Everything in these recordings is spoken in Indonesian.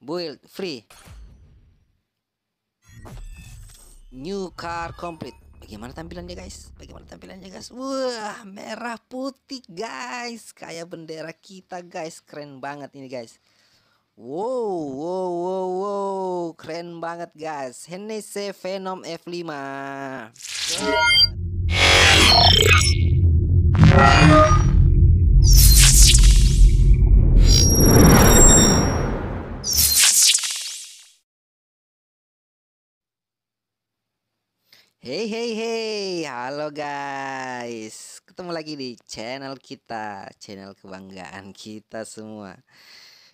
Build free. New car complete. Bagaimana tampilannya guys? Bagaimana tampilannya guys? Wah, merah putih guys. Kayak bendera kita guys. Keren banget ini guys. Wow, wow, wow, wow. Keren banget guys. Hennessy Venom F5. Hey hey hey, halo guys. Ketemu lagi di channel kita, channel kebanggaan kita semua.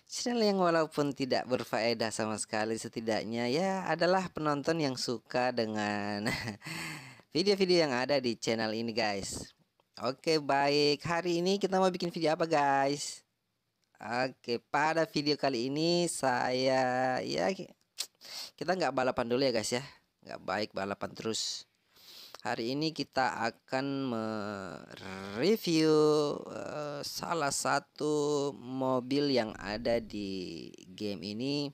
Channel yang walaupun tidak berfaedah sama sekali setidaknya ya adalah penonton yang suka dengan video-video yang ada di channel ini guys. Oke, baik. Hari ini kita mau bikin video apa guys? Oke, pada video kali ini saya ya kita nggak balapan dulu ya guys ya nggak baik balapan terus hari ini kita akan mereview uh, salah satu mobil yang ada di game ini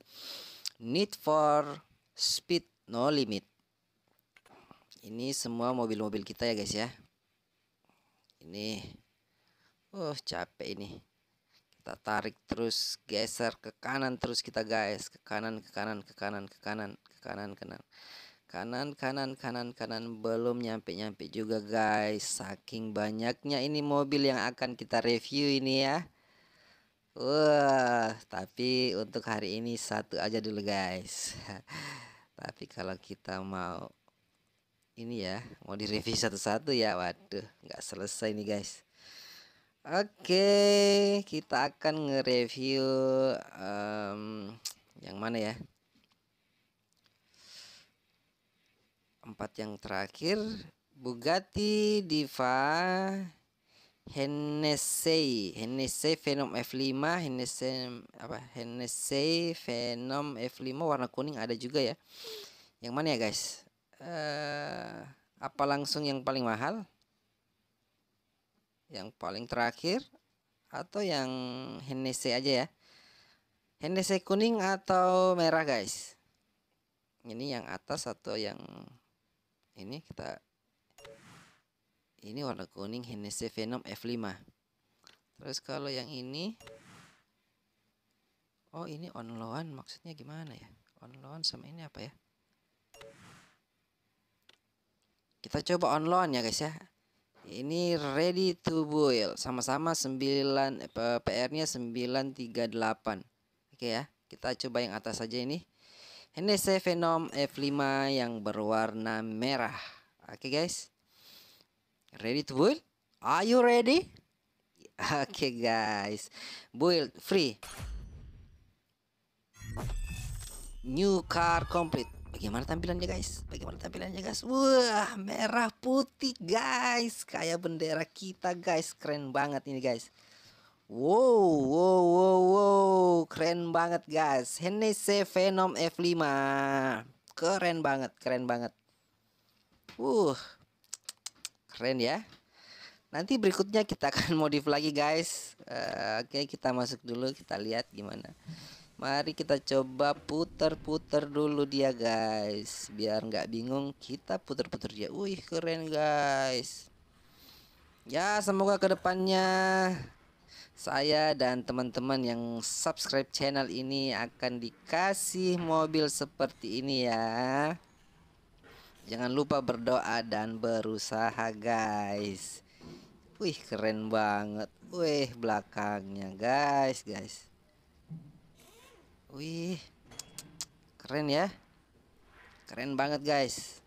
Need for Speed No Limit ini semua mobil-mobil kita ya guys ya ini Oh capek ini kita tarik terus geser ke kanan terus kita guys ke kanan ke kanan ke kanan ke kanan ke kanan ke kanan kanan kanan kanan kanan belum nyampe nyampe juga guys saking banyaknya ini mobil yang akan kita review ini ya wah tapi untuk hari ini satu aja dulu guys tapi kalau kita mau ini ya mau direview satu-satu ya waduh nggak selesai nih guys oke kita akan nge-review um, yang mana ya empat yang terakhir Bugatti Diva Hennessey Hennessey Venom F5 Hennessey apa Hennessey Venom F5 warna kuning ada juga ya yang mana ya guys uh, apa langsung yang paling mahal yang paling terakhir atau yang Hennessey aja ya Hennessey kuning atau merah guys ini yang atas atau yang ini kita ini warna kuning Hennessy Venom F5 terus kalau yang ini oh ini on loan maksudnya gimana ya on loan sama ini apa ya kita coba on loan ya guys ya ini ready to boil sama-sama 9 PR-nya 938 oke ya kita coba yang atas saja ini NDC Venom F5 yang berwarna merah. Oke okay, guys. Ready to build? Are you ready? Oke okay, guys. Build free. New car complete. Bagaimana tampilannya guys? Bagaimana tampilannya guys? Wah, merah putih guys. Kayak bendera kita guys. Keren banget ini guys. Wow keren banget guys Hennessy Venom F5 keren banget keren banget uh keren ya nanti berikutnya kita akan modif lagi guys uh, oke okay, kita masuk dulu kita lihat gimana mari kita coba puter-puter dulu dia guys biar nggak bingung kita puter-puter dia wih keren guys ya semoga kedepannya saya dan teman-teman yang subscribe channel ini akan dikasih mobil seperti ini ya jangan lupa berdoa dan berusaha guys wih keren banget wih belakangnya guys guys wih keren ya keren banget guys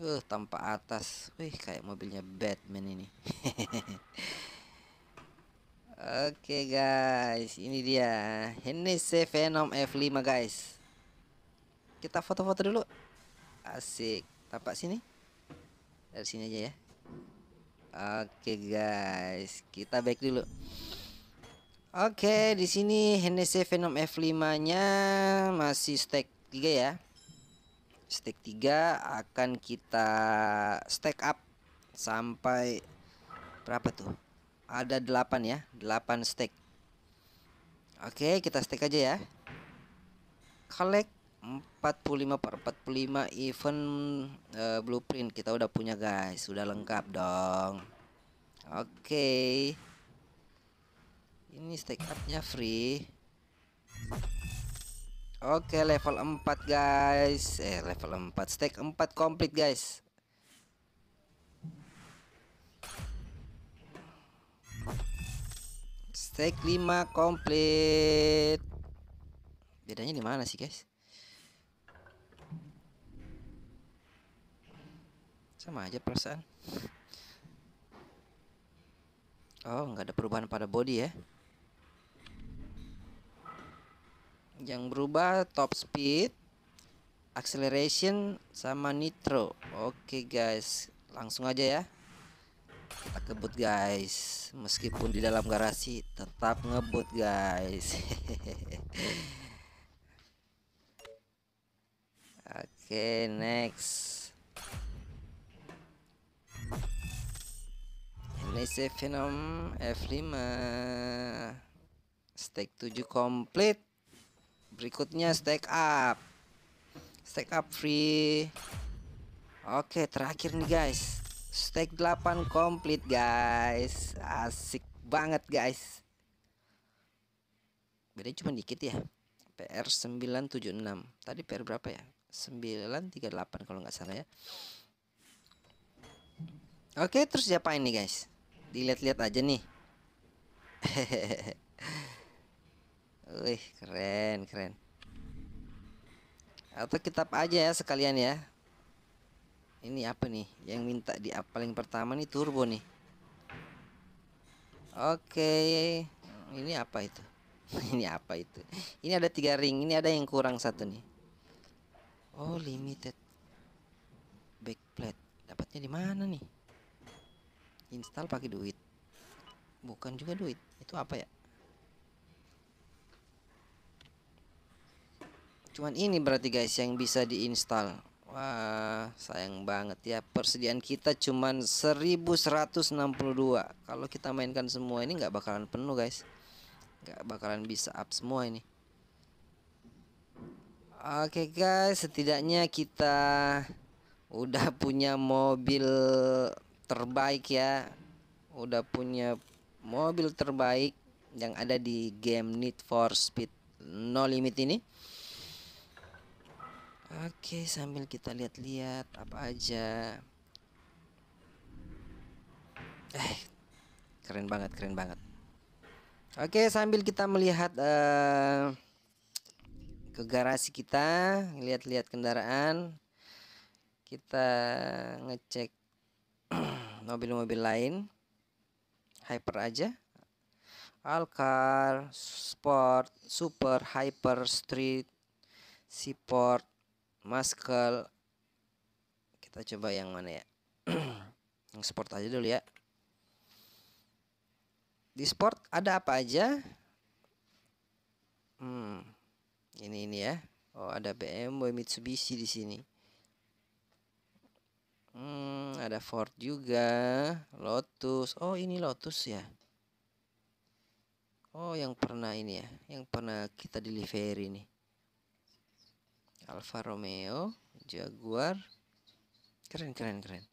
uh tanpa atas wih kayak mobilnya Batman ini Oke guys, ini dia Hennessy Venom F5 guys. Kita foto-foto dulu. Asik. Tampak sini. Dari sini aja ya. Oke guys, kita back dulu. Oke, di sini Hennessy Venom F5-nya masih stack 3 ya. Stack 3 akan kita stack up sampai berapa tuh? ada 8 ya 8 stack Oke kita stack aja ya collect 45 per 45 event uh, blueprint kita udah punya guys sudah lengkap dong oke okay. ini stack upnya free oke okay, level 4 guys eh level 4 stack 4 complete guys Stack 5 komplit. Bedanya di mana sih, guys? Sama aja perasaan. Oh, nggak ada perubahan pada body ya. Yang berubah top speed, acceleration sama nitro. Oke, okay, guys. Langsung aja ya tetap ngebut guys meskipun di dalam garasi tetap ngebut guys oke okay, next si Venom F5 stack 7 komplit. berikutnya stack up stack up free oke okay, terakhir nih guys Stack 8 komplit guys Asik banget guys Beda cuma dikit ya PR 976 Tadi PR berapa ya 938 kalau nggak salah ya Oke terus siapa ini guys Dilihat-lihat aja nih Wih keren keren Atau kitab aja ya sekalian ya ini apa nih yang minta di apa? paling pertama nih turbo nih oke okay. ini apa itu ini apa itu ini ada tiga ring ini ada yang kurang satu nih oh limited backplate dapatnya di mana nih install pakai duit bukan juga duit itu apa ya cuman ini berarti guys yang bisa diinstal Wah, sayang banget ya. Persediaan kita cuman 1162. Kalau kita mainkan semua ini nggak bakalan penuh, guys. Nggak bakalan bisa up semua ini. Oke, guys, setidaknya kita udah punya mobil terbaik ya. Udah punya mobil terbaik yang ada di game Need for Speed No Limit ini. Oke, sambil kita lihat-lihat apa aja. Eh, keren banget, keren banget. Oke, sambil kita melihat uh, ke garasi kita, lihat-lihat kendaraan, kita ngecek mobil-mobil lain, hyper aja, Alcar, Sport, Super, Hyper, Street, Seaport, maskal kita coba yang mana ya yang sport aja dulu ya di sport ada apa aja hmm ini ini ya oh ada BMW Mitsubishi di sini hmm ada Ford juga Lotus oh ini Lotus ya oh yang pernah ini ya yang pernah kita delivery nih Alfa Romeo, Jaguar. Keren, keren, keren.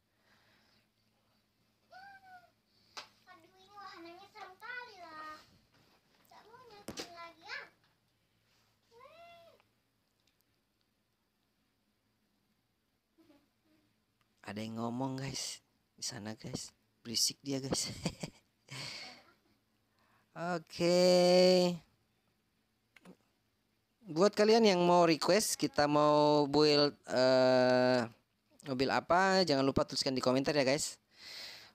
Ada yang ngomong guys di sana guys, berisik dia guys. Oke. okay buat kalian yang mau request kita mau build uh, mobil apa jangan lupa tuliskan di komentar ya guys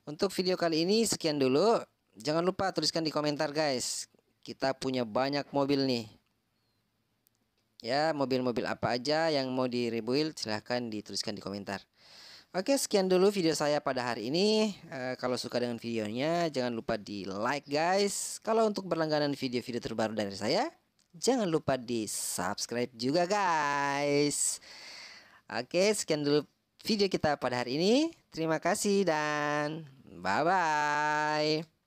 untuk video kali ini sekian dulu jangan lupa tuliskan di komentar guys kita punya banyak mobil nih ya mobil-mobil apa aja yang mau di rebuild silahkan dituliskan di komentar Oke sekian dulu video saya pada hari ini e, Kalau suka dengan videonya jangan lupa di like guys Kalau untuk berlangganan video-video terbaru dari saya Jangan lupa di subscribe juga guys Oke sekian dulu video kita pada hari ini Terima kasih dan bye-bye